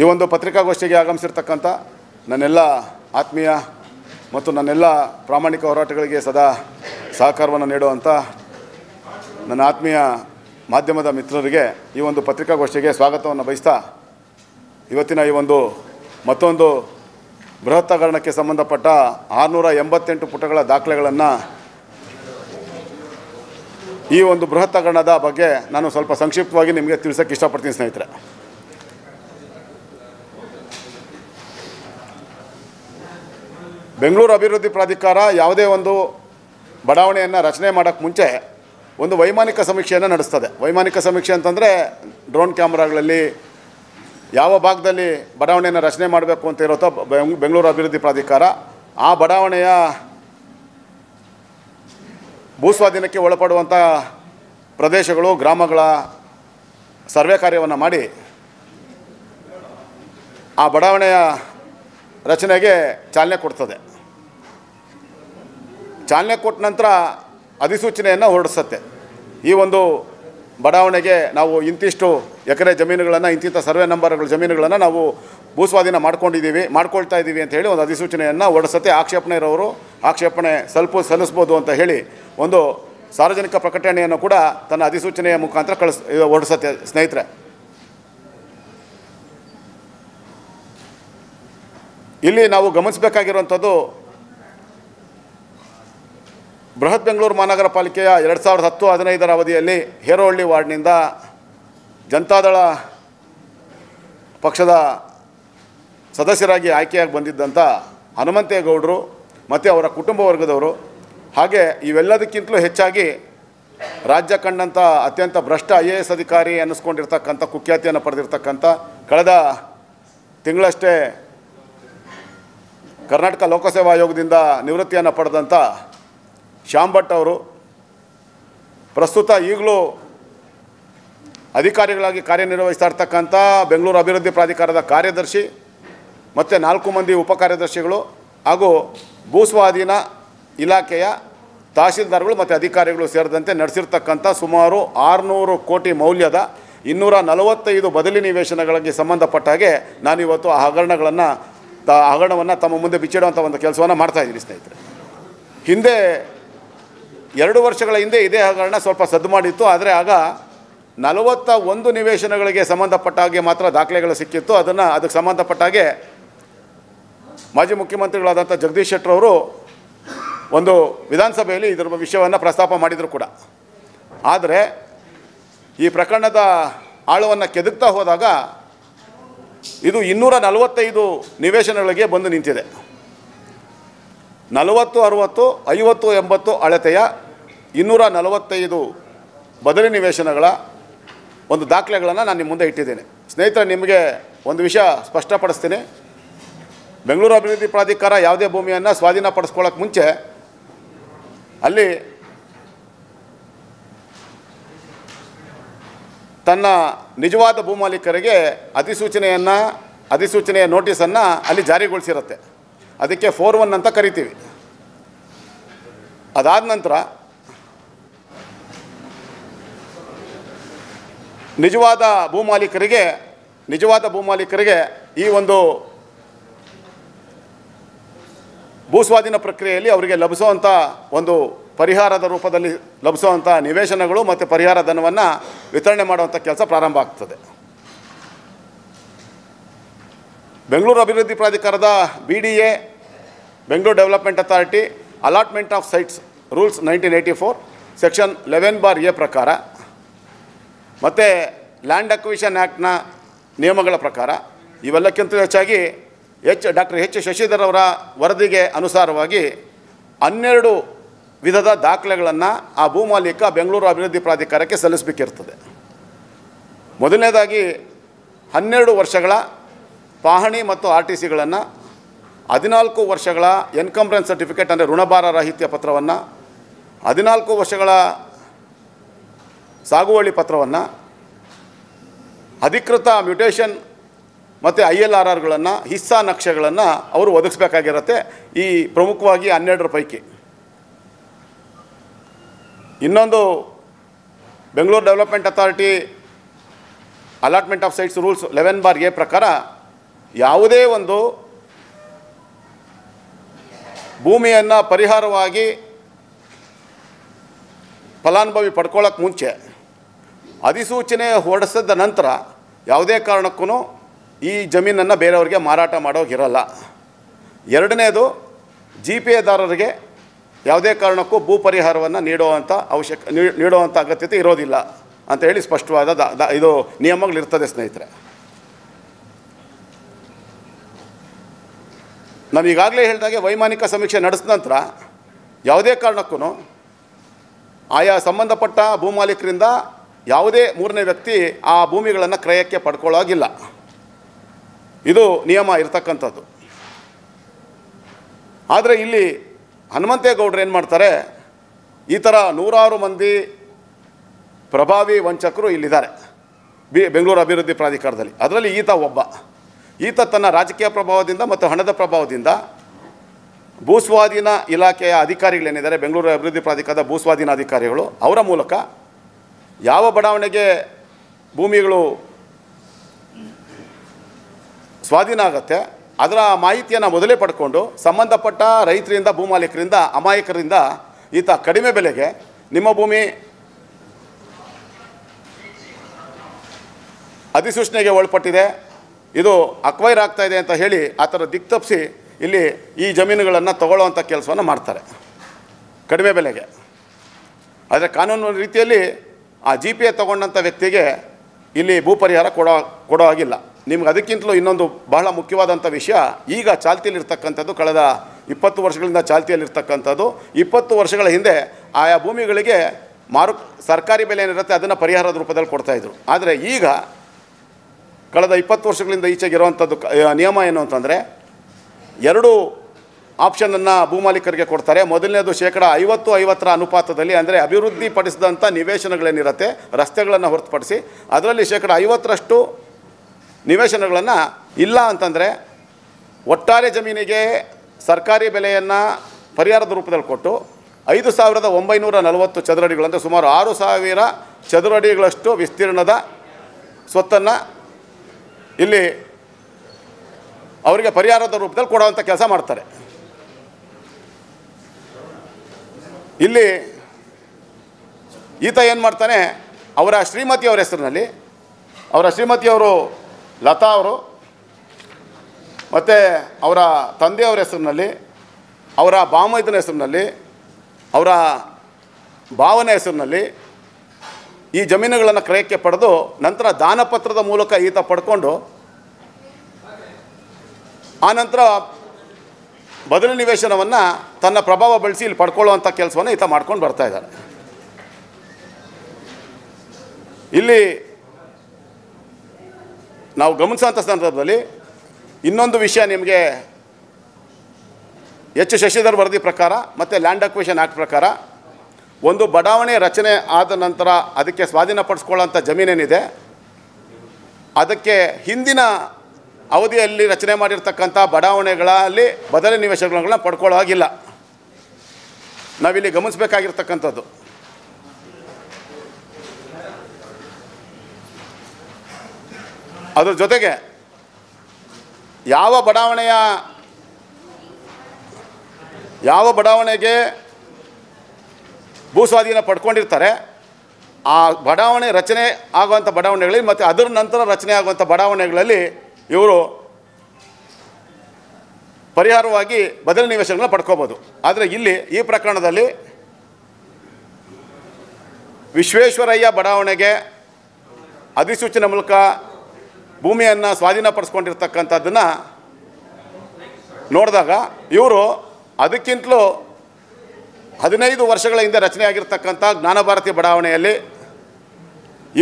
ಈ ಒಂದು ಪತ್ರಿಕಾಗೋಷ್ಠಿಗೆ ಆಗಮಿಸಿರ್ತಕ್ಕಂಥ ನನ್ನೆಲ್ಲ ಆತ್ಮೀಯ ಮತ್ತು ನನ್ನೆಲ್ಲ ಪ್ರಾಮಾಣಿಕ ಹೋರಾಟಗಳಿಗೆ ಸದಾ ಸಹಕಾರವನ್ನು ನೀಡುವಂಥ ನನ್ನ ಆತ್ಮೀಯ ಮಾಧ್ಯಮದ ಮಿತ್ರರಿಗೆ ಈ ಒಂದು ಪತ್ರಿಕಾಗೋಷ್ಠಿಗೆ ಸ್ವಾಗತವನ್ನು ಬಯಸ್ತಾ ಇವತ್ತಿನ ಈ ಒಂದು ಮತ್ತೊಂದು ಬೃಹತ್ ಹಗರಣಕ್ಕೆ ಸಂಬಂಧಪಟ್ಟ ಆರುನೂರ ಎಂಬತ್ತೆಂಟು ಪುಟಗಳ ದಾಖಲೆಗಳನ್ನು ಈ ಒಂದು ಬೃಹತ್ ಹಗರಣದ ಬಗ್ಗೆ ನಾನು ಸ್ವಲ್ಪ ಸಂಕ್ಷಿಪ್ತವಾಗಿ ನಿಮಗೆ ತಿಳಿಸೋಕ್ಕೆ ಇಷ್ಟಪಡ್ತೀನಿ ಸ್ನೇಹಿತರೆ ಬೆಂಗಳೂರು ಅಭಿವೃದ್ಧಿ ಪ್ರಾಧಿಕಾರ ಯಾವುದೇ ಒಂದು ಬಡಾವಣೆಯನ್ನು ರಚನೆ ಮಾಡೋಕ್ಕೆ ಮುಂಚೆ ಒಂದು ವೈಮಾನಿಕ ಸಮೀಕ್ಷೆಯನ್ನು ನಡೆಸ್ತದೆ ವೈಮಾನಿಕ ಸಮೀಕ್ಷೆ ಅಂತಂದರೆ ಡ್ರೋನ್ ಕ್ಯಾಮ್ರಾಗಳಲ್ಲಿ ಯಾವ ಭಾಗದಲ್ಲಿ ಬಡಾವಣೆಯನ್ನು ರಚನೆ ಮಾಡಬೇಕು ಅಂತ ಇರುತ್ತೋ ಬೆಂಗಳೂರು ಅಭಿವೃದ್ಧಿ ಪ್ರಾಧಿಕಾರ ಆ ಬಡಾವಣೆಯ ಭೂಸ್ವಾಧೀನಕ್ಕೆ ಒಳಪಡುವಂಥ ಪ್ರದೇಶಗಳು ಗ್ರಾಮಗಳ ಸರ್ವೆ ಕಾರ್ಯವನ್ನು ಮಾಡಿ ಆ ಬಡಾವಣೆಯ ರಚನೆಗೆ ಚಾಲನೆ ಕೊಡ್ತದೆ ಚಾಲನೆ ಕೊಟ್ಟ ನಂತರ ಅಧಿಸೂಚನೆಯನ್ನು ಹೊರಡಿಸುತ್ತೆ ಈ ಒಂದು ಬಡಾವಣೆಗೆ ನಾವು ಇಂತಿಷ್ಟು ಎಕರೆ ಜಮೀನುಗಳನ್ನು ಇಂತಿಂಥ ಸರ್ವೆ ನಂಬರ್ಗಳ ಜಮೀನುಗಳನ್ನು ನಾವು ಭೂಸ್ವಾಧೀನ ಮಾಡ್ಕೊಂಡಿದ್ದೀವಿ ಮಾಡ್ಕೊಳ್ತಾ ಇದ್ದೀವಿ ಅಂತ ಹೇಳಿ ಒಂದು ಅಧಿಸೂಚನೆಯನ್ನು ಹೊರಡಿಸುತ್ತೆ ಆಕ್ಷೇಪಣೆ ಇರೋರು ಆಕ್ಷೇಪಣೆ ಸ್ವಲ್ಪ ಸಲ್ಲಿಸ್ಬೋದು ಅಂತ ಹೇಳಿ ಒಂದು ಸಾರ್ವಜನಿಕ ಪ್ರಕಟಣೆಯನ್ನು ಕೂಡ ತನ್ನ ಅಧಿಸೂಚನೆಯ ಮುಖಾಂತರ ಕಳಿಸ್ ಹೊರಡಿಸುತ್ತೆ ಸ್ನೇಹಿತರೆ ಇಲ್ಲಿ ನಾವು ಗಮನಿಸಬೇಕಾಗಿರುವಂಥದ್ದು ಬೃಹತ್ ಬೆಂಗಳೂರು ಮಹಾನಗರ ಪಾಲಿಕೆಯ ಎರಡು ಸಾವಿರದ ಹತ್ತು ಹದಿನೈದರ ಅವಧಿಯಲ್ಲಿ ಹೇರೋಹಳ್ಳಿ ವಾರ್ಡ್ನಿಂದ ಜನತಾದಳ ಪಕ್ಷದ ಸದಸ್ಯರಾಗಿ ಆಯ್ಕೆಯಾಗಿ ಬಂದಿದ್ದಂಥ ಹನುಮಂತೇಗೌಡರು ಮತ್ತು ಅವರ ಕುಟುಂಬ ವರ್ಗದವರು ಹಾಗೆ ಇವೆಲ್ಲದಕ್ಕಿಂತಲೂ ಹೆಚ್ಚಾಗಿ ರಾಜ್ಯ ಕಂಡಂಥ ಅತ್ಯಂತ ಭ್ರಷ್ಟ ಐ ಎ ಎಸ್ ಅಧಿಕಾರಿ ಅನ್ನಿಸ್ಕೊಂಡಿರ್ತಕ್ಕಂಥ ಕುಖ್ಯಾತಿಯನ್ನು ಪಡೆದಿರ್ತಕ್ಕಂಥ ಕಳೆದ ತಿಂಗಳಷ್ಟೇ ಕರ್ನಾಟಕ ಲೋಕಸೇವಾ ಆಯೋಗದಿಂದ ನಿವೃತ್ತಿಯನ್ನು ಪಡೆದಂಥ ಶ್ಯಾಮ್ ಭಟ್ ಅವರು ಪ್ರಸ್ತುತ ಈಗಲೂ ಅಧಿಕಾರಿಗಳಾಗಿ ಕಾರ್ಯನಿರ್ವಹಿಸ್ತಾ ಇರ್ತಕ್ಕಂಥ ಬೆಂಗಳೂರು ಅಭಿವೃದ್ಧಿ ಪ್ರಾಧಿಕಾರದ ಕಾರ್ಯದರ್ಶಿ ಮತ್ತು ನಾಲ್ಕು ಮಂದಿ ಉಪಕಾರ್ಯದರ್ಶಿಗಳು ಹಾಗೂ ಭೂಸ್ವಾಧೀನ ಇಲಾಖೆಯ ತಹಶೀಲ್ದಾರ್ಗಳು ಮತ್ತು ಅಧಿಕಾರಿಗಳು ಸೇರಿದಂತೆ ನಡೆಸಿರ್ತಕ್ಕಂಥ ಸುಮಾರು ಆರುನೂರು ಕೋಟಿ ಮೌಲ್ಯದ ಇನ್ನೂರ ನಲವತ್ತೈದು ಬದಲಿ ನಿವೇಶನಗಳಿಗೆ ಸಂಬಂಧಪಟ್ಟ ಹಾಗೆ ನಾನಿವತ್ತು ಆ ಹಗರಣಗಳನ್ನು ಆ ಹಗರಣವನ್ನು ತಮ್ಮ ಮುಂದೆ ಬಿಚ್ಚಿಡುವಂಥ ಒಂದು ಕೆಲಸವನ್ನು ಮಾಡ್ತಾ ಇದ್ದೀನಿ ಸ್ನೇಹಿತರೆ ಹಿಂದೆ ಎರಡು ವರ್ಷಗಳ ಹಿಂದೆ ಇದೇ ಹಗರಣ ಸ್ವಲ್ಪ ಸದ್ದು ಮಾಡಿತ್ತು ಆದರೆ ಆಗ ನಲವತ್ತ ಒಂದು ನಿವೇಶನಗಳಿಗೆ ಸಂಬಂಧಪಟ್ಟ ಹಾಗೆ ಮಾತ್ರ ದಾಖಲೆಗಳು ಸಿಕ್ಕಿತ್ತು ಅದನ್ನು ಅದಕ್ಕೆ ಸಂಬಂಧಪಟ್ಟ ಹಾಗೆ ಮಾಜಿ ಮುಖ್ಯಮಂತ್ರಿಗಳಾದಂಥ ಜಗದೀಶ್ ಅವರು ಒಂದು ವಿಧಾನಸಭೆಯಲ್ಲಿ ಇದರ ವಿಷಯವನ್ನು ಪ್ರಸ್ತಾಪ ಮಾಡಿದರು ಕೂಡ ಆದರೆ ಈ ಪ್ರಕರಣದ ಆಳವನ್ನು ಕೆದಕ್ತಾ ಹೋದಾಗ ಇದು ಇನ್ನೂರ ನಲವತ್ತೈದು ನಿವೇಶನಗಳಿಗೆ ಬಂದು ನಿಂತಿದೆ ನಲವತ್ತು ಅರುವತ್ತು ಐವತ್ತು ಎಂಬತ್ತು ಅಳತೆಯ ಇನ್ನೂರ ನಲವತ್ತೈದು ಬದಲಿ ನಿವೇಶನಗಳ ಒಂದು ದಾಖಲೆಗಳನ್ನು ನಾನು ನಿಮ್ಮ ಮುಂದೆ ಇಟ್ಟಿದ್ದೇನೆ ಸ್ನೇಹಿತರೆ ನಿಮಗೆ ಒಂದು ವಿಷಯ ಸ್ಪಷ್ಟಪಡಿಸ್ತೀನಿ ಬೆಂಗಳೂರು ಅಭಿವೃದ್ಧಿ ಪ್ರಾಧಿಕಾರ ಯಾವುದೇ ಭೂಮಿಯನ್ನು ಸ್ವಾಧೀನಪಡಿಸ್ಕೊಳ್ಳೋಕ್ಕೆ ಮುಂಚೆ ಅಲ್ಲಿ ತನ್ನ ನಿಜವಾದ ಭೂಮಾಲೀಕರಿಗೆ ಅಧಿಸೂಚನೆಯನ್ನು ಅಧಿಸೂಚನೆಯ ನೋಟಿಸನ್ನು ಅಲ್ಲಿ ಜಾರಿಗೊಳಿಸಿರುತ್ತೆ ಅದಕ್ಕೆ ಫೋರ್ ಒನ್ ಅಂತ ಕರಿತೀವಿ ಅದಾದ ನಂತರ ನಿಜವಾದ ಭೂಮಾಲೀಕರಿಗೆ ನಿಜವಾದ ಭೂಮಾಲೀಕರಿಗೆ ಈ ಒಂದು ಭೂಸ್ವಾಧೀನ ಪ್ರಕ್ರಿಯೆಯಲ್ಲಿ ಅವರಿಗೆ ಲಭಿಸುವಂಥ ಒಂದು ಪರಿಹಾರದ ರೂಪದಲ್ಲಿ ಲಭಿಸುವಂಥ ನಿವೇಶನಗಳು ಮತ್ತು ಪರಿಹಾರ ಧನವನ್ನು ವಿತರಣೆ ಮಾಡುವಂಥ ಕೆಲಸ ಪ್ರಾರಂಭ ಆಗ್ತದೆ ಬೆಂಗಳೂರು ಅಭಿವೃದ್ಧಿ ಪ್ರಾಧಿಕಾರದ B D A Bengaluru development authority allotment of sites rules nineteen eighty four section eleven bar A ಪ್ರಕಾರ ಮತ್ತು ಲ್ಯಾಂಡ್ ಅಕ್ವಿಷನ್ ಆ್ಯಕ್ಟ್ನ ನಿಯಮಗಳ ಪ್ರಕಾರ ಇವೆಲ್ಲಕ್ಕಿಂತ ಹೆಚ್ಚಾಗಿ ಎಚ್ ಡಾಕ್ಟರ್ ಎಚ್ ಶಶಿಧರ್ ಅವರ ವರದಿಗೆ ಅನುಸಾರವಾಗಿ ಹನ್ನೆರಡು ವಿಧದ ದಾಖಲೆಗಳನ್ನು ಆ ಭೂ ಮಾಲೀಕ ಬೆಂಗಳೂರು ಅಭಿವೃದ್ಧಿ ಪ್ರಾಧಿಕಾರಕ್ಕೆ ಸಲ್ಲಿಸಬೇಕಿರ್ತದೆ ಮೊದಲನೇದಾಗಿ ಹನ್ನೆರಡು ವರ್ಷಗಳ ಪಹಣಿ ಮತ್ತು ಆರ್ ಟಿ ಸಿಗಳನ್ನು ಹದಿನಾಲ್ಕು ವರ್ಷಗಳ ಎನ್ಕಂಬ್ರೆನ್ಸ್ ಸರ್ಟಿಫಿಕೇಟ್ ಅಂದರೆ ಋಣಭಾರ ರಾಹಿತ್ಯ ಪತ್ರವನ್ನು ಹದಿನಾಲ್ಕು ವರ್ಷಗಳ ಸಾಗುವಳಿ ಪತ್ರವನ್ನು ಅಧಿಕೃತ ಮ್ಯುಟೇಷನ್ ಮತ್ತು ಐ ಎಲ್ ಆರ್ ಆರ್ಗಳನ್ನು ಹಿಸ್ಸಾ ನಕ್ಷೆಗಳನ್ನು ಅವರು ಒದಗಿಸ್ಬೇಕಾಗಿರತ್ತೆ ಈ ಪ್ರಮುಖವಾಗಿ ಹನ್ನೆರಡರ ಪೈಕಿ ಇನ್ನೊಂದು Bengaluru development authority allotment of sites rules eleven bar A ಪ್ರಕಾರ ಯಾವುದೇ ಒಂದು ಭೂಮಿಯನ್ನು ಪರಿಹಾರವಾಗಿ ಫಲಾನುಭವಿ ಪಡ್ಕೊಳ್ಳೋಕ್ಕೆ ಮುಂಚೆ ಅಧಿಸೂಚನೆ ಹೊರಡಿಸಿದ ನಂತರ ಯಾವುದೇ ಕಾರಣಕ್ಕೂ ಈ ಜಮೀನನ್ನು ಬೇರೆಯವರಿಗೆ ಮಾರಾಟ ಮಾಡೋಗಿರಲ್ಲ ಎರಡನೇದು ಜಿ ಪಿ ಎದಾರರಿಗೆ ಯಾವುದೇ ಕಾರಣಕ್ಕೂ ಭೂ ಪರಿಹಾರವನ್ನು ನೀಡುವಂಥ ಅವಶ್ಯಕ ನೀಡುವಂಥ ಅಗತ್ಯತೆ ಇರೋದಿಲ್ಲ ಅಂತ ಹೇಳಿ ಸ್ಪಷ್ಟವಾದ ದ ಇದು ನಿಯಮಗಳಿರ್ತದೆ ಸ್ನೇಹಿತರೆ ನಾನು ಈಗಾಗಲೇ ಹೇಳಿದಾಗೆ ವೈಮಾನಿಕ ಸಮೀಕ್ಷೆ ನಡೆಸಿದ ನಂತರ ಯಾವುದೇ ಕಾರಣಕ್ಕೂ ಆಯಾ ಸಂಬಂಧಪಟ್ಟ ಭೂಮಾಲೀಕರಿಂದ ಯಾವುದೇ ಮೂರನೇ ವ್ಯಕ್ತಿ ಆ ಭೂಮಿಗಳನ್ನು ಕ್ರಯಕ್ಕೆ ಪಡ್ಕೊಳ್ಳೋಗಿಲ್ಲ ಇದು ನಿಯಮ ಇರತಕ್ಕಂಥದ್ದು ಆದರೆ ಇಲ್ಲಿ ಹನುಮಂತೇಗೌಡರು ಏನು ಮಾಡ್ತಾರೆ ಈ ಥರ ನೂರಾರು ಮಂದಿ ಪ್ರಭಾವಿ ವಂಚಕರು ಇಲ್ಲಿದ್ದಾರೆ ಬಿ ಬೆಂಗಳೂರು ಅಭಿವೃದ್ಧಿ ಪ್ರಾಧಿಕಾರದಲ್ಲಿ ಅದರಲ್ಲಿ ಈತ ಒಬ್ಬ ಈತ ತನ್ನ ರಾಜಕೀಯ ಪ್ರಭಾವದಿಂದ ಮತ್ತು ಹಣದ ಪ್ರಭಾವದಿಂದ ಭೂಸ್ವಾಧೀನ ಇಲಾಖೆಯ ಅಧಿಕಾರಿಗಳೇನಿದ್ದಾರೆ ಬೆಂಗಳೂರು ಅಭಿವೃದ್ಧಿ ಪ್ರಾಧಿಕಾರದ ಭೂಸ್ವಾಧೀನ ಅಧಿಕಾರಿಗಳು ಅವರ ಮೂಲಕ ಯಾವ ಬಡಾವಣೆಗೆ ಭೂಮಿಗಳು ಸ್ವಾಧೀನ ಆಗುತ್ತೆ ಅದರ ಮಾಹಿತಿಯನ್ನು ಮೊದಲೇ ಪಡ್ಕೊಂಡು ಸಂಬಂಧಪಟ್ಟ ರೈತರಿಂದ ಭೂಮಾಲೀಕರಿಂದ ಅಮಾಯಕರಿಂದ ಈತ ಕಡಿಮೆ ಬೆಲೆಗೆ ನಿಮ್ಮ ಭೂಮಿ ಅಧಿಸೂಚನೆಗೆ ಒಳಪಟ್ಟಿದೆ ಇದು ಅಕ್ವೈರ್ ಆಗ್ತಾ ಇದೆ ಅಂತ ಹೇಳಿ ಆ ಥರ ದಿಕ್ತಪ್ಸಿ ಇಲ್ಲಿ ಈ ಜಮೀನುಗಳನ್ನು ತಗೊಳ್ಳೋವಂಥ ಕೆಲಸವನ್ನು ಮಾಡ್ತಾರೆ ಕಡಿಮೆ ಬೆಲೆಗೆ ಆದರೆ ಕಾನೂನು ರೀತಿಯಲ್ಲಿ ಆ ಜಿ ಪಿ ಎ ವ್ಯಕ್ತಿಗೆ ಇಲ್ಲಿ ಭೂ ಪರಿಹಾರ ಕೊಡೋ ಕೊಡೋ ಆಗಿಲ್ಲ ನಿಮ್ಗೆ ಅದಕ್ಕಿಂತಲೂ ಇನ್ನೊಂದು ಬಹಳ ಮುಖ್ಯವಾದಂಥ ವಿಷಯ ಈಗ ಚಾಲ್ತಿಯಲ್ಲಿರ್ತಕ್ಕಂಥದ್ದು ಕಳೆದ ಇಪ್ಪತ್ತು ವರ್ಷಗಳಿಂದ ಚಾಲ್ತಿಯಲ್ಲಿರ್ತಕ್ಕಂಥದ್ದು ಇಪ್ಪತ್ತು ವರ್ಷಗಳ ಹಿಂದೆ ಆಯಾ ಭೂಮಿಗಳಿಗೆ ಮಾರು ಸರ್ಕಾರಿ ಬೆಲೆ ಏನಿರುತ್ತೆ ಅದನ್ನು ಪರಿಹಾರದ ರೂಪದಲ್ಲಿ ಕೊಡ್ತಾಯಿದ್ರು ಆದರೆ ಈಗ ಕಳೆದ ಇಪ್ಪತ್ತು ವರ್ಷಗಳಿಂದ ಈಚೆಗಿರುವಂಥದ್ದು ನಿಯಮ ಏನು ಅಂತಂದರೆ ಎರಡು ಆಪ್ಷನನ್ನು ಭೂಮಾಲೀಕರಿಗೆ ಕೊಡ್ತಾರೆ ಮೊದಲನೇದು ಶೇಕಡ ಐವತ್ತು ಐವತ್ತರ ಅನುಪಾತದಲ್ಲಿ ಅಂದರೆ ಅಭಿವೃದ್ಧಿಪಡಿಸಿದಂಥ ನಿವೇಶನಗಳೇನಿರುತ್ತೆ ರಸ್ತೆಗಳನ್ನು ಹೊರತುಪಡಿಸಿ ಅದರಲ್ಲಿ ಶೇಕಡ ಐವತ್ತರಷ್ಟು ನಿವೇಶನಗಳನ್ನು ಇಲ್ಲ ಅಂತಂದರೆ ಒಟ್ಟಾರೆ ಜಮೀನಿಗೆ ಸರ್ಕಾರಿ ಬೆಲೆಯನ್ನು ಪರಿಹಾರದ ರೂಪದಲ್ಲಿ ಕೊಟ್ಟು ಐದು ಸಾವಿರದ ಒಂಬೈನೂರ ನಲವತ್ತು ಚದುರಡಿಗಳಂದರೆ ಸುಮಾರು ಆರು ಸಾವಿರ ಚದುರಡಿಗಳಷ್ಟು ವಿಸ್ತೀರ್ಣದ ಸ್ವತ್ತನ್ನು ಇಲ್ಲಿ ಅವರಿಗೆ ಪರಿಹಾರದ ರೂಪದಲ್ಲಿ ಕೊಡುವಂಥ ಕೆಲಸ ಮಾಡ್ತಾರೆ ಇಲ್ಲಿ ಈತ ಏನು ಮಾಡ್ತಾನೆ ಅವರ ಶ್ರೀಮತಿಯವರ ಹೆಸರಿನಲ್ಲಿ ಅವರ ಶ್ರೀಮತಿಯವರು ಲತಾ ಅವರು ಮತ್ತು ಅವರ ತಂದೆಯವರ ಹೆಸರಿನಲ್ಲಿ ಅವರ ಬಾಮೈದನ ಹೆಸರಿನಲ್ಲಿ ಅವರ ಭಾವನ ಹೆಸರಿನಲ್ಲಿ ಈ ಜಮೀನುಗಳನ್ನು ಕ್ರಯಕ್ಕೆ ಪಡೆದು ನಂತರ ದಾನಪತ್ರದ ಮೂಲಕ ಈತ ಪಡ್ಕೊಂಡು ಆನಂತರ ಬದಲು ನಿವೇಶನವನ್ನು ತನ್ನ ಪ್ರಭಾವ ಬಳಸಿ ಇಲ್ಲಿ ಪಡ್ಕೊಳ್ಳುವಂಥ ಕೆಲಸವನ್ನು ಈತ ಮಾಡ್ಕೊಂಡು ಬರ್ತಾ ಇದ್ದಾರೆ ಇಲ್ಲಿ ನಾವು ಗಮನಿಸೋಂಥ ಸಂದರ್ಭದಲ್ಲಿ ಇನ್ನೊಂದು ವಿಷಯ ನಿಮಗೆ ಎಚ್ ಶಶಿಧರ್ ವರದಿ ಪ್ರಕಾರ ಮತ್ತು ಲ್ಯಾಂಡ್ ಅಕ್ವೇಷನ್ ಆ್ಯಕ್ಟ್ ಪ್ರಕಾರ ಒಂದು ಬಡಾವಣೆ ರಚನೆ ಆದ ನಂತರ ಅದಕ್ಕೆ ಸ್ವಾಧೀನಪಡಿಸ್ಕೊಳ್ಳೋಂಥ ಜಮೀನೇನಿದೆ ಅದಕ್ಕೆ ಹಿಂದಿನ ಅವಧಿಯಲ್ಲಿ ರಚನೆ ಮಾಡಿರ್ತಕ್ಕಂಥ ಬಡಾವಣೆಗಳಲ್ಲಿ ಬದಲಿ ನಿವೇಶನಗಳನ್ನ ಪಡ್ಕೊಳ್ಳೋ ಹಾಗಿಲ್ಲ ನಾವಿಲ್ಲಿ ಗಮನಿಸಬೇಕಾಗಿರ್ತಕ್ಕಂಥದ್ದು ಅದರ ಜೊತೆಗೆ ಯಾವ ಬಡಾವಣೆಯ ಯಾವ ಬಡಾವಣೆಗೆ ಭೂಸ್ವಾಧೀನ ಪಡ್ಕೊಂಡಿರ್ತಾರೆ ಆ ಬಡಾವಣೆ ರಚನೆ ಆಗುವಂಥ ಬಡಾವಣೆಗಳಲ್ಲಿ ಮತ್ತು ಅದರ ನಂತರ ರಚನೆ ಆಗುವಂಥ ಬಡಾವಣೆಗಳಲ್ಲಿ ಇವರು ಪರಿಹಾರವಾಗಿ ಬದಲಿ ನಿವೇಶನಗಳನ್ನ ಪಡ್ಕೋಬೋದು ಆದರೆ ಇಲ್ಲಿ ಈ ಪ್ರಕರಣದಲ್ಲಿ ವಿಶ್ವೇಶ್ವರಯ್ಯ ಬಡಾವಣೆಗೆ ಅಧಿಸೂಚನೆ ಮೂಲಕ ಭೂಮಿಯನ್ನು ಸ್ವಾಧೀನಪಡಿಸ್ಕೊಂಡಿರ್ತಕ್ಕಂಥದ್ದನ್ನು ನೋಡಿದಾಗ ಇವರು ಅದಕ್ಕಿಂತಲೂ ಹದಿನೈದು ವರ್ಷಗಳ ಹಿಂದೆ ರಚನೆಯಾಗಿರ್ತಕ್ಕಂಥ ಜ್ಞಾನಭಾರತಿ ಬಡಾವಣೆಯಲ್ಲಿ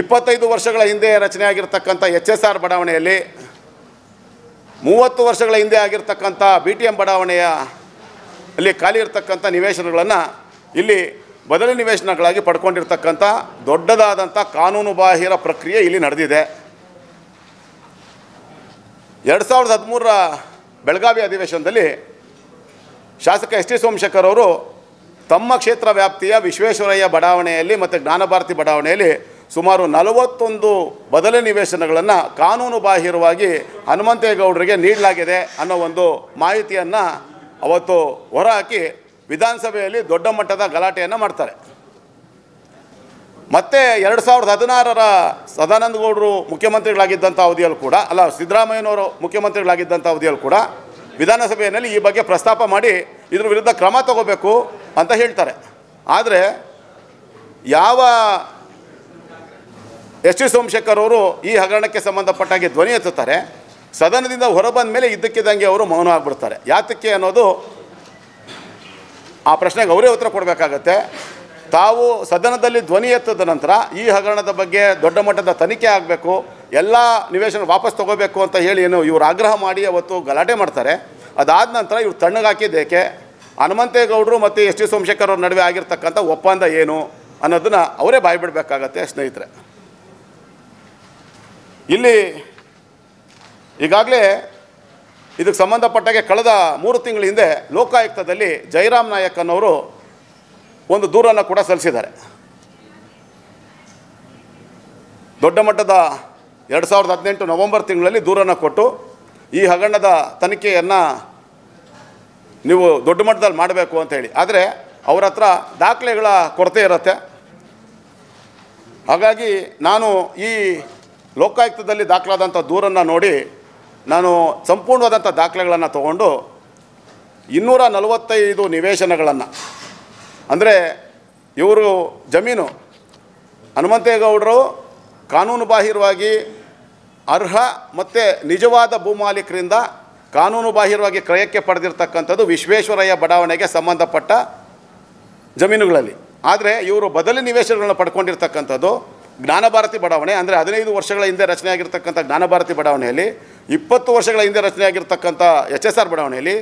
ಇಪ್ಪತ್ತೈದು ವರ್ಷಗಳ ಹಿಂದೆ ರಚನೆಯಾಗಿರ್ತಕ್ಕಂಥ ಎಚ್ ಎಸ್ ಆರ್ ಬಡಾವಣೆಯಲ್ಲಿ ಮೂವತ್ತು ವರ್ಷಗಳ ಹಿಂದೆ ಆಗಿರ್ತಕ್ಕಂಥ ಬಿ ಟಿ ಎಂ ಬಡಾವಣೆಯ ಅಲ್ಲಿ ಖಾಲಿ ಇರತಕ್ಕಂಥ ನಿವೇಶನಗಳನ್ನು ಇಲ್ಲಿ ಬದಲಿ ನಿವೇಶನಗಳಾಗಿ ಪಡ್ಕೊಂಡಿರ್ತಕ್ಕಂಥ ದೊಡ್ಡದಾದಂಥ ಕಾನೂನು ಬಾಹಿರ ಪ್ರಕ್ರಿಯೆ ಇಲ್ಲಿ ನಡೆದಿದೆ ಎರಡು ಸಾವಿರದ ಹದಿಮೂರರ ಬೆಳಗಾವಿ ಅಧಿವೇಶನದಲ್ಲಿ ಶಾಸಕ ಎಸ್ ಟಿ ಸೋಮಶೇಖರ್ ಅವರು ತಮ್ಮ ಕ್ಷೇತ್ರ ವ್ಯಾಪ್ತಿಯ ವಿಶ್ವೇಶ್ವರಯ್ಯ ಬಡಾವಣೆಯಲ್ಲಿ ಮತ್ತು ಜ್ಞಾನಭಾರತಿ ಬಡಾವಣೆಯಲ್ಲಿ ಸುಮಾರು ನಲವತ್ತೊಂದು ಬದಲಿ ನಿವೇಶನಗಳನ್ನು ಕಾನೂನು ಬಾಹಿರವಾಗಿ ಹನುಮಂತೇಗೌಡರಿಗೆ ನೀಡಲಾಗಿದೆ ಅನ್ನೋ ಒಂದು ಮಾಹಿತಿಯನ್ನು ಅವತ್ತು ಹೊರಹಾಕಿ ವಿಧಾನಸಭೆಯಲ್ಲಿ ದೊಡ್ಡ ಮಟ್ಟದ ಗಲಾಟೆಯನ್ನು ಮಾಡ್ತಾರೆ ಮತ್ತೆ ಎರಡು ಸಾವಿರದ ಹದಿನಾರರ ಸದಾನಂದ ಗೌಡರು ಮುಖ್ಯಮಂತ್ರಿಗಳಾಗಿದ್ದಂಥ ಅವಧಿಯಲ್ಲಿ ಕೂಡ ಅಲ್ಲ ಸಿದ್ದರಾಮಯ್ಯನವರು ಮುಖ್ಯಮಂತ್ರಿಗಳಾಗಿದ್ದಂಥ ಅವಧಿಯಲ್ಲಿ ಕೂಡ ವಿಧಾನಸಭೆಯಲ್ಲಿ ಈ ಬಗ್ಗೆ ಪ್ರಸ್ತಾಪ ಮಾಡಿ ಇದ್ರ ವಿರುದ್ಧ ಕ್ರಮ ತಗೋಬೇಕು ಅಂತ ಹೇಳ್ತಾರೆ ಆದರೆ ಯಾವ ಎಸ್ ಟಿ ಸೋಮಶೇಖರ್ ಅವರು ಈ ಹಗರಣಕ್ಕೆ ಸಂಬಂಧಪಟ್ಟಾಗಿ ಧ್ವನಿ ಎತ್ತುತ್ತಾರೆ ಸದನದಿಂದ ಹೊರಬಂದ ಮೇಲೆ ಇದ್ದಕ್ಕಿದ್ದಂಗೆ ಅವರು ಮೌನ ಆಗ್ಬಿಡ್ತಾರೆ ಯಾತಕ್ಕೆ ಅನ್ನೋದು ಆ ಪ್ರಶ್ನೆಗೆ ಅವರೇ ಉತ್ತರ ಕೊಡಬೇಕಾಗತ್ತೆ ತಾವು ಸದನದಲ್ಲಿ ಧ್ವನಿ ಎತ್ತದ ನಂತರ ಈ ಹಗರಣದ ಬಗ್ಗೆ ದೊಡ್ಡ ಮಟ್ಟದ ತನಿಖೆ ಆಗಬೇಕು ಎಲ್ಲ ನಿವೇಶನ ವಾಪಸ್ ತಗೋಬೇಕು ಅಂತ ಹೇಳಿ ಏನು ಇವರು ಆಗ್ರಹ ಮಾಡಿ ಅವತ್ತು ಗಲಾಟೆ ಮಾಡ್ತಾರೆ ಅದಾದ ನಂತರ ಇವರು ತಣ್ಣಗಾಕಿದ್ದೇಕೆ ಹನುಮಂತೇಗೌಡರು ಮತ್ತು ಎಸ್ ಟಿ ಸೋಮಶೇಖರ್ ಅವ್ರ ನಡುವೆ ಆಗಿರ್ತಕ್ಕಂಥ ಒಪ್ಪಂದ ಏನು ಅನ್ನೋದನ್ನು ಅವರೇ ಬಾಯ್ಬಿಡಬೇಕಾಗತ್ತೆ ಸ್ನೇಹಿತರೆ ಇಲ್ಲಿ ಈಗಾಗಲೇ ಇದಕ್ಕೆ ಸಂಬಂಧಪಟ್ಟಾಗೆ ಕಳೆದ ಮೂರು ತಿಂಗಳ ಹಿಂದೆ ಲೋಕಾಯುಕ್ತದಲ್ಲಿ ಜೈರಾಮ್ ನಾಯಕ್ ಅನ್ನೋರು ಒಂದು ದೂರನ್ನು ಕೂಡ ಸಲ್ಲಿಸಿದ್ದಾರೆ ದೊಡ್ಡ ಮಟ್ಟದ ಎರಡು ಸಾವಿರದ ಹದಿನೆಂಟು ನವೆಂಬರ್ ತಿಂಗಳಲ್ಲಿ ದೂರನ್ನು ಕೊಟ್ಟು ಈ ಹಗರಣದ ತನಿಖೆಯನ್ನು ನೀವು ದೊಡ್ಡ ಮಟ್ಟದಲ್ಲಿ ಮಾಡಬೇಕು ಅಂತೇಳಿ ಆದರೆ ಅವರ ಹತ್ರ ದಾಖಲೆಗಳ ಕೊರತೆ ಇರುತ್ತೆ ಹಾಗಾಗಿ ನಾನು ಈ ಲೋಕಾಯುಕ್ತದಲ್ಲಿ ದಾಖಲಾದಂಥ ದೂರನ್ನು ನೋಡಿ ನಾನು ಸಂಪೂರ್ಣವಾದಂಥ ದಾಖಲೆಗಳನ್ನು ತಗೊಂಡು ಇನ್ನೂರ ನಲವತ್ತೈದು ನಿವೇಶನಗಳನ್ನು ಅಂದರೆ ಇವರು ಜಮೀನು ಹನುಮಂತೇಗೌಡರು ಕಾನೂನುಬಾಹಿರವಾಗಿ ಅರ್ಹ ಮತ್ತು ನಿಜವಾದ ಭೂಮಾಲೀಕರಿಂದ ಕಾನೂನು ಬಾಹಿರವಾಗಿ ಕ್ರಯಕ್ಕೆ ಪಡೆದಿರ್ತಕ್ಕಂಥದ್ದು ವಿಶ್ವೇಶ್ವರಯ್ಯ ಬಡಾವಣೆಗೆ ಸಂಬಂಧಪಟ್ಟ ಜಮೀನುಗಳಲ್ಲಿ ಆದರೆ ಇವರು ಬದಲಿ ನಿವೇಶನಗಳನ್ನ ಪಡ್ಕೊಂಡಿರ್ತಕ್ಕಂಥದ್ದು ಜ್ಞಾನಭಾರತಿ ಬಡಾವಣೆ ಅಂದರೆ ಹದಿನೈದು ವರ್ಷಗಳ ಹಿಂದೆ ರಚನೆಯಾಗಿರ್ತಕ್ಕಂಥ ಜ್ಞಾನಭಾರತಿ ಬಡಾವಣೆಯಲ್ಲಿ ಇಪ್ಪತ್ತು ವರ್ಷಗಳ ಹಿಂದೆ ರಚನೆಯಾಗಿರ್ತಕ್ಕಂಥ ಎಚ್ ಎಸ್ ಆರ್ ಬಡಾವಣೆಯಲ್ಲಿ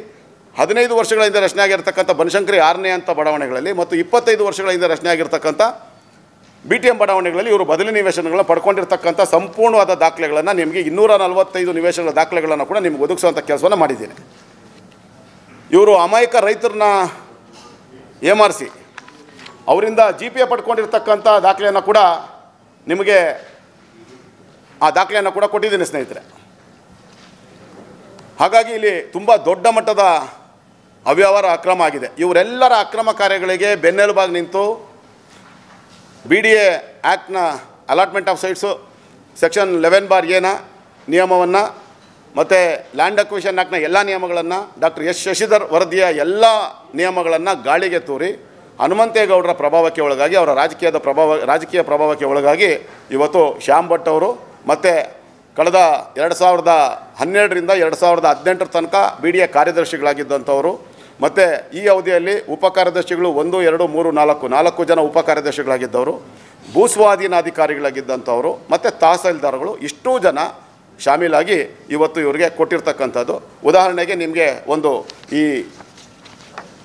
ಹದಿನೈದು ವರ್ಷಗಳ ಹಿಂದೆ ರಚನೆ ಆಗಿರ್ತಕ್ಕಂಥ ಬನಶಂಕರಿ ಆರನೇ ಅಂತ ಬಡಾವಣೆಗಳಲ್ಲಿ ಮತ್ತು ಇಪ್ಪತ್ತೈದು ವರ್ಷಗಳ ಹಿಂದೆ ರಚನೆ ಆಗಿರ್ತಕ್ಕಂಥ ಬಿ ಟಿ ಎಂ ಬಡಾವಣೆಗಳಲ್ಲಿ ಇವರು ಬದಲಿ ನಿವೇಶನಗಳನ್ನು ಪಡ್ಕೊಂಡಿರ್ತಕ್ಕಂಥ ಸಂಪೂರ್ಣವಾದ ದಾಖಲೆಗಳನ್ನು ನಿಮಗೆ ಇನ್ನೂರ ನಲವತ್ತೈದು ನಿವೇಶನಗಳ ದಾಖಲೆಗಳನ್ನು ಕೂಡ ನಿಮ್ಗೆ ಒದಗಿಸುವಂಥ ಕೆಲಸವನ್ನು ಮಾಡಿದ್ದೀನಿ ಇವರು ಅಮಾಯಕ ರೈತರನ್ನ ಎಮ್ ಆರ್ ಸಿ ಅವರಿಂದ ಜಿ ಪಿ ಎ ಪಡ್ಕೊಂಡಿರ್ತಕ್ಕಂಥ ದಾಖಲೆಯನ್ನು ಕೂಡ ನಿಮಗೆ ಆ ದಾಖಲೆಯನ್ನು ಕೂಡ ಕೊಟ್ಟಿದ್ದೀನಿ ಸ್ನೇಹಿತರೆ ಹಾಗಾಗಿ ಇಲ್ಲಿ ತುಂಬ ದೊಡ್ಡ ಮಟ್ಟದ ಅವ್ಯವಹಾರ ಅಕ್ರಮ ಆಗಿದೆ ಇವರೆಲ್ಲರ ಅಕ್ರಮ ಕಾರ್ಯಗಳಿಗೆ ಬೆನ್ನೆಲುಬಾಗಿ ನಿಂತು ಬಿ ಡಿ ಎ ಆ್ಯಕ್ಟ್ನ allotment of sites section eleven bar ಏನ ನಿಯಮವನ್ನು ಮತ್ತು ಲ್ಯಾಂಡ್ ಅಕ್ವಿಷನ್ ಆ್ಯಕ್ಟ್ನ ಎಲ್ಲ ನಿಯಮಗಳನ್ನು ಡಾಕ್ಟರ್ ಎಸ್ ಶಶಿಧರ್ ವರದಿಯ ಎಲ್ಲ ನಿಯಮಗಳನ್ನು ಗಾಳಿಗೆ ತೂರಿ ಹನುಮಂತೇಗೌಡರ ಪ್ರಭಾವಕ್ಕೆ ಒಳಗಾಗಿ ಅವರ ರಾಜಕೀಯದ ಪ್ರಭಾವ ರಾಜಕೀಯ ಪ್ರಭಾವಕ್ಕೆ ಒಳಗಾಗಿ ಇವತ್ತು ಶ್ಯಾಮ್ ಭಟ್ ಅವರು ಮತ್ತು ಕಳೆದ ಎರಡು ಸಾವಿರದ ಹನ್ನೆರಡರಿಂದ ಎರಡು ಸಾವಿರದ ಹದಿನೆಂಟರ ತನಕ ಬಿ ಡಿ ಎ ಕಾರ್ಯದರ್ಶಿಗಳಾಗಿದ್ದಂಥವರು ಮತ್ತು ಈ ಅವಧಿಯಲ್ಲಿ ಉಪ ಕಾರ್ಯದರ್ಶಿಗಳು ಒಂದು ಎರಡು ಮೂರು ನಾಲ್ಕು ನಾಲ್ಕು ಜನ ಉಪ ಕಾರ್ಯದರ್ಶಿಗಳಾಗಿದ್ದವರು ಭೂಸ್ವಾಧೀನಾಧಿಕಾರಿಗಳಾಗಿದ್ದಂಥವರು ಮತ್ತು ತಹಸೀಲ್ದಾರ್ಗಳು ಇಷ್ಟೂ ಜನ ಶಾಮೀಲಾಗಿ ಇವತ್ತು ಇವರಿಗೆ ಕೊಟ್ಟಿರ್ತಕ್ಕಂಥದ್ದು ಉದಾಹರಣೆಗೆ ನಿಮಗೆ ಒಂದು ಈ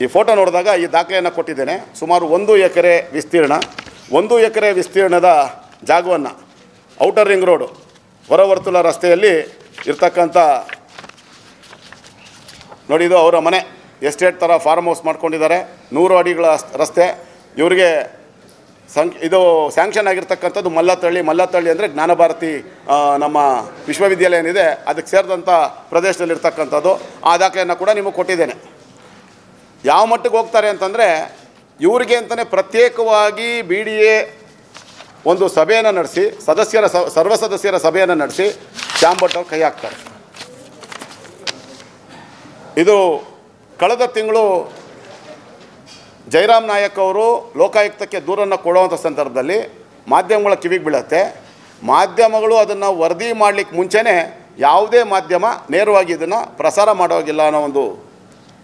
ಈ ಫೋಟೋ ನೋಡಿದಾಗ ಈ ದಾಖಲೆಯನ್ನು ಕೊಟ್ಟಿದ್ದೇನೆ ಸುಮಾರು ಒಂದು ಎಕರೆ ವಿಸ್ತೀರ್ಣ ಒಂದು ಎಕರೆ ವಿಸ್ತೀರ್ಣದ ಜಾಗವನ್ನು ಔಟರ್ ರಿಂಗ್ ರೋಡು ಹೊರವರ್ತುಲ ರಸ್ತೆಯಲ್ಲಿ ಇರ್ತಕ್ಕಂಥ ನೋಡಿದು ಅವರ ಮನೆ ಎಸ್ಟೇಟ್ ಥರ ಫಾರ್ಮ್ ಹೌಸ್ ಮಾಡ್ಕೊಂಡಿದ್ದಾರೆ ನೂರು ಅಡಿಗಳ ರಸ್ತೆ ಇವರಿಗೆ ಸಂ ಇದು ಸ್ಯಾಂಕ್ಷನ್ ಆಗಿರ್ತಕ್ಕಂಥದ್ದು ಮಲ್ಲತ್ತಳ್ಳಿ ಮಲ್ಲತ್ತಳ್ಳಿ ಅಂದರೆ ಜ್ಞಾನಭಾರತಿ ನಮ್ಮ ವಿಶ್ವವಿದ್ಯಾಲಯ ಏನಿದೆ ಅದಕ್ಕೆ ಸೇರಿದಂಥ ಪ್ರದೇಶದಲ್ಲಿರ್ತಕ್ಕಂಥದ್ದು ಆ ದಾಖಲೆಯನ್ನು ಕೂಡ ನಿಮಗೆ ಕೊಟ್ಟಿದ್ದೇನೆ ಯಾವ ಮಟ್ಟಿಗೆ ಹೋಗ್ತಾರೆ ಅಂತಂದರೆ ಇವರಿಗೆ ಅಂತಲೇ ಪ್ರತ್ಯೇಕವಾಗಿ ಬಿ ಡಿ ಎ ಒಂದು ಸಭೆಯನ್ನು ನಡೆಸಿ ಸದಸ್ಯರ ಸರ್ವ ಸದಸ್ಯರ ಸಭೆಯನ್ನು ನಡೆಸಿ ಶ್ಯಾಮ್ ಕೈ ಹಾಕ್ತಾರೆ ಇದು ಕಳೆದ ತಿಂಗಳು ಜೈರಾಮ್ ನಾಯಕ್ ಅವರು ಲೋಕಾಯುಕ್ತಕ್ಕೆ ದೂರನ್ನು ಕೊಡುವಂಥ ಸಂದರ್ಭದಲ್ಲಿ ಮಾಧ್ಯಮಗಳ ಕಿವಿಗೆ ಬೀಳುತ್ತೆ ಮಾಧ್ಯಮಗಳು ಅದನ್ನು ವರದಿ ಮಾಡಲಿಕ್ಕೆ ಮುಂಚೆನೇ ಯಾವುದೇ ಮಾಧ್ಯಮ ನೇರವಾಗಿ ಇದನ್ನು ಪ್ರಸಾರ ಮಾಡೋಗಿಲ್ಲ ಅನ್ನೋ ಒಂದು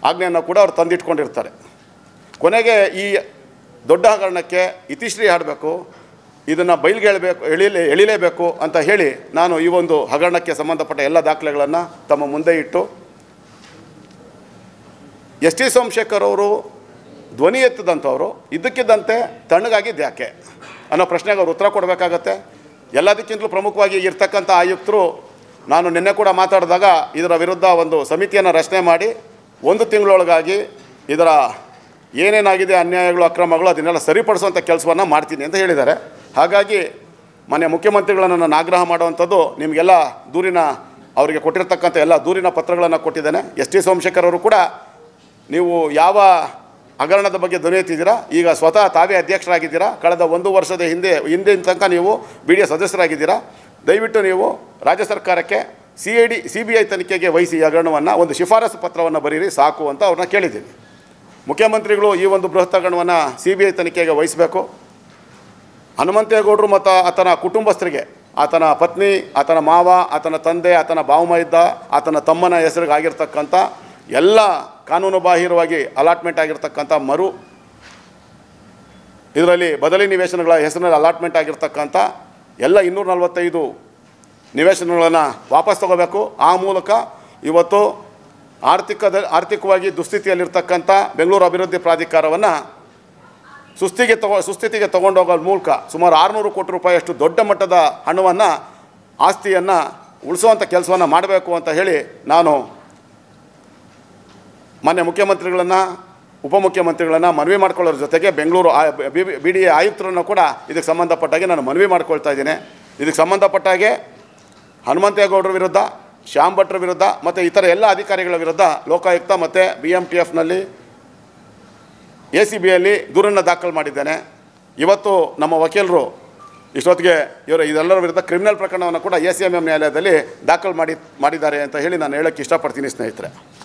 ಆಜ್ಞೆಯನ್ನು ಕೂಡ ಅವ್ರು ತಂದಿಟ್ಕೊಂಡಿರ್ತಾರೆ ಕೊನೆಗೆ ಈ ದೊಡ್ಡ ಹಗರಣಕ್ಕೆ ಇತಿಶ್ರೀ ಹಾಡಬೇಕು ಇದನ್ನು ಬೈಲ್ಗೆ ಹೇಳಬೇಕು ಎಳಿಲೆ ಎಳಿಲೇಬೇಕು ಅಂತ ಹೇಳಿ ನಾನು ಈ ಒಂದು ಹಗರಣಕ್ಕೆ ಸಂಬಂಧಪಟ್ಟ ಎಲ್ಲ ದಾಖಲೆಗಳನ್ನು ತಮ್ಮ ಮುಂದೆ ಇಟ್ಟು ಎಸ್ ಟಿ ಸೋಮಶೇಖರ್ ಅವರು ಧ್ವನಿ ಎತ್ತಿದಂಥವರು ಇದ್ದಕ್ಕಿದ್ದಂತೆ ತಣ್ಣಗಾಗಿದ್ದು ಯಾಕೆ ಅನ್ನೋ ಪ್ರಶ್ನೆಗೆ ಅವ್ರು ಉತ್ತರ ಕೊಡಬೇಕಾಗತ್ತೆ ಎಲ್ಲದಕ್ಕಿಂತಲೂ ಪ್ರಮುಖವಾಗಿ ಇರ್ತಕ್ಕಂಥ ಆಯುಕ್ತರು ನಾನು ನಿನ್ನೆ ಕೂಡ ಮಾತಾಡಿದಾಗ ಇದರ ವಿರುದ್ಧ ಒಂದು ಸಮಿತಿಯನ್ನು ರಚನೆ ಮಾಡಿ ಒಂದು ತಿಂಗಳೊಳಗಾಗಿ ಇದರ ಏನೇನಾಗಿದೆ ಅನ್ಯಾಯಗಳು ಅಕ್ರಮಗಳು ಅದನ್ನೆಲ್ಲ ಸರಿಪಡಿಸುವಂಥ ಕೆಲಸವನ್ನು ಮಾಡ್ತೀನಿ ಅಂತ ಹೇಳಿದ್ದಾರೆ ಹಾಗಾಗಿ ಮಾನ್ಯ ಮುಖ್ಯಮಂತ್ರಿಗಳನ್ನು ನಾನು ಆಗ್ರಹ ಮಾಡುವಂಥದ್ದು ನಿಮಗೆಲ್ಲ ದೂರಿನ ಅವರಿಗೆ ಕೊಟ್ಟಿರತಕ್ಕಂಥ ಎಲ್ಲ ದೂರಿನ ಪತ್ರಗಳನ್ನು ಕೊಟ್ಟಿದ್ದೇನೆ ಎಸ್ ಟಿ ಸೋಮಶೇಖರ್ ಅವರು ಕೂಡ ನೀವು ಯಾವ ಹಗರಣದ ಬಗ್ಗೆ ಧ್ವನಿ ಈಗ ಸ್ವತಃ ತಾವೇ ಅಧ್ಯಕ್ಷರಾಗಿದ್ದೀರಾ ಕಳೆದ ಒಂದು ವರ್ಷದ ಹಿಂದೆ ಹಿಂದಿನ ತನಕ ನೀವು ಬಿ ಡಿ ಎ ಸದಸ್ಯರಾಗಿದ್ದೀರಾ ದಯವಿಟ್ಟು ನೀವು ರಾಜ್ಯ ಸರ್ಕಾರಕ್ಕೆ C I D C B I ತನಿಖೆಗೆ ವಹಿಸಿ ಹಗರಣವನ್ನು ಒಂದು ಶಿಫಾರಸು ಪತ್ರವನ್ನು ಬರೀರಿ ಸಾಕು ಅಂತ ಅವ್ರನ್ನ ಕೇಳಿದ್ದೀನಿ ಮುಖ್ಯಮಂತ್ರಿಗಳು ಈ ಒಂದು ಬೃಹತ್ ಹಗರಣವನ್ನು ಸಿ ಬಿ ಐ ತನಿಖೆಗೆ ವಹಿಸಬೇಕು ಹನುಮಂತೇಗೌಡರು ಮತ್ತು ಆತನ ಕುಟುಂಬಸ್ಥರಿಗೆ ಆತನ ಪತ್ನಿ ಆತನ ಮಾವ ಆತನ ತಂದೆ ಆತನ ಭಾವಮ ಇದ್ದ ಆತನ ತಮ್ಮನ ಹೆಸರಿಗಾಗಿರ್ತಕ್ಕಂಥ ಎಲ್ಲ ಕಾನೂನುಬಾಹಿರವಾಗಿ ಅಲಾಟ್ಮೆಂಟ್ ಆಗಿರ್ತಕ್ಕಂಥ ಮರು ಇದರಲ್ಲಿ ಬದಲಿ ನಿವೇಶನಗಳ ಹೆಸರಿನಲ್ಲಿ ಅಲಾಟ್ಮೆಂಟ್ ಆಗಿರ್ತಕ್ಕಂಥ ಎಲ್ಲ ಇನ್ನೂರ ನಲವತ್ತೈದು ನಿವೇಶನಗಳನ್ನು ವಾಪಸ್ ತಗೋಬೇಕು ಆ ಮೂಲಕ ಇವತ್ತು ಆರ್ಥಿಕದ ಆರ್ಥಿಕವಾಗಿ ದುಸ್ಥಿತಿಯಲ್ಲಿರ್ತಕ್ಕಂಥ ಬೆಂಗಳೂರು ಅಭಿವೃದ್ಧಿ ಪ್ರಾಧಿಕಾರವನ್ನು ಸುಸ್ಥಿಗೆ ತಗೋ ಸುಸ್ಥಿತಿಗೆ ತೊಗೊಂಡೋಗೋದ್ರ ಮೂಲಕ ಸುಮಾರು ಆರುನೂರು ಕೋಟಿ ರೂಪಾಯಿಯಷ್ಟು ದೊಡ್ಡ ಮಟ್ಟದ ಹಣವನ್ನು ಆಸ್ತಿಯನ್ನು ಉಳಿಸುವಂಥ ಕೆಲಸವನ್ನು ಮಾಡಬೇಕು ಅಂತ ಹೇಳಿ ನಾನು ಮಾನ್ಯ ಮುಖ್ಯಮಂತ್ರಿಗಳನ್ನು ಉಪಮುಖ್ಯಮಂತ್ರಿಗಳನ್ನು ಮನವಿ ಮಾಡ್ಕೊಳ್ಳೋರ ಜೊತೆಗೆ ಬೆಂಗಳೂರು ಬಿ ಡಿ ಎ ಆಯುಕ್ತರನ್ನು ಕೂಡ ಇದಕ್ಕೆ ಸಂಬಂಧಪಟ್ಟಾಗೆ ನಾನು ಮನವಿ ಮಾಡ್ಕೊಳ್ತಾ ಇದ್ದೇನೆ ಇದಕ್ಕೆ ಸಂಬಂಧಪಟ್ಟಾಗೆ ಹನುಮಂತೇಗೌಡರ ವಿರುದ್ಧ ಶ್ಯಾಮ್ ಭಟ್ರ ವಿರುದ್ಧ ಮತ್ತು ಇತರ ಎಲ್ಲ ಅಧಿಕಾರಿಗಳ ವಿರುದ್ಧ ಲೋಕಾಯುಕ್ತ ಮತ್ತು ಬಿ ಎಮ್ ಟಿ ಎಫ್ನಲ್ಲಿ ಎ ಸಿ ಬಿಯಲ್ಲಿ ದೂರನ್ನು ದಾಖಲು ಮಾಡಿದ್ದೇನೆ ಇವತ್ತು ನಮ್ಮ ವಕೀಲರು ಇಷ್ಟೊತ್ತಿಗೆ ಇವರು ಇದೆಲ್ಲರ ವಿರುದ್ಧ ಕ್ರಿಮಿನಲ್ ಪ್ರಕರಣವನ್ನು ಕೂಡ ಎ ಸಿ ಎಮ್ ಎಮ್ ನ್ಯಾಯಾಲಯದಲ್ಲಿ ದಾಖಲು ಮಾಡಿ ಮಾಡಿದ್ದಾರೆ ಅಂತ ಹೇಳಿ ನಾನು ಹೇಳೋಕ್ಕೆ ಇಷ್ಟಪಡ್ತೀನಿ ಸ್ನೇಹಿತರೆ